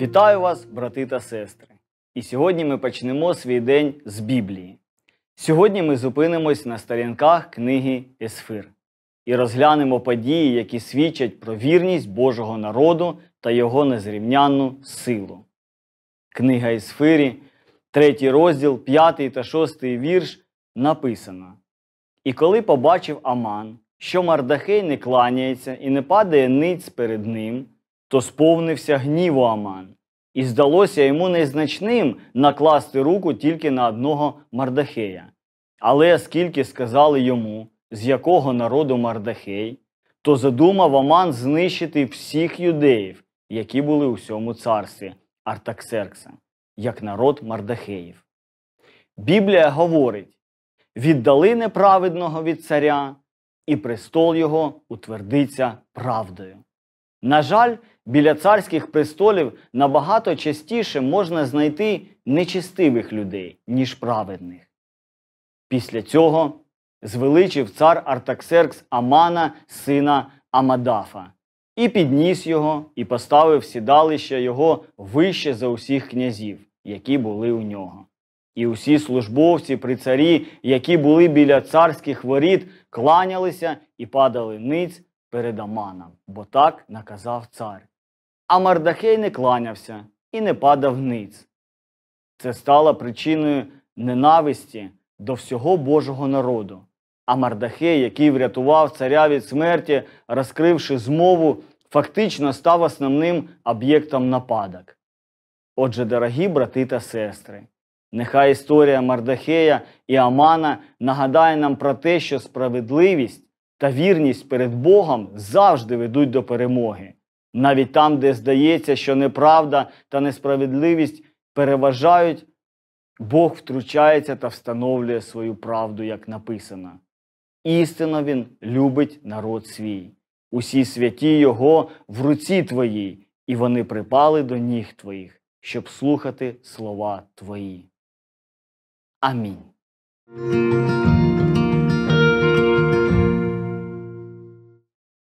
Вітаю вас, брати та сестри! І сьогодні ми почнемо свій день з Біблії. Сьогодні ми зупинимось на сторінках книги Есфир і розглянемо події, які свідчать про вірність Божого народу та його незрівнянну силу. Книга Есфирі, 3 розділ, 5 та 6 вірш написано: І коли побачив Аман, що Мардахей не кланяється і не падає ниць перед ним то сповнився гніву Аман, і здалося йому незначним накласти руку тільки на одного Мардахея. Але скільки сказали йому, з якого народу Мардахей, то задумав Аман знищити всіх юдеїв, які були у всьому царстві Артаксеркса, як народ Мардахеїв. Біблія говорить: віддали неправедного від царя, і престол його утвердиться правдою. На жаль, біля царських престолів набагато частіше можна знайти нечистивих людей, ніж праведних. Після цього звеличив цар Артаксеркс Амана, сина Амадафа, і підніс його, і поставив сідалище його вище за усіх князів, які були у нього. І усі службовці при царі, які були біля царських воріт, кланялися і падали ниць перед Аманом, бо так наказав цар. А Мардахей не кланявся і не падав ниць. Це стало причиною ненависті до всього Божого народу. А Мардахей, який врятував царя від смерті, розкривши змову, фактично став основним об'єктом нападок. Отже, дорогі брати та сестри, нехай історія Мардахея і Амана нагадає нам про те, що справедливість та вірність перед Богом завжди ведуть до перемоги, навіть там, де здається, що неправда та несправедливість переважають, Бог втручається та встановлює свою правду, як написано. Істинно Він любить народ свій, усі святі Його в руці твоїй, і вони припали до ніг твоїх, щоб слухати слова Твої. Амінь.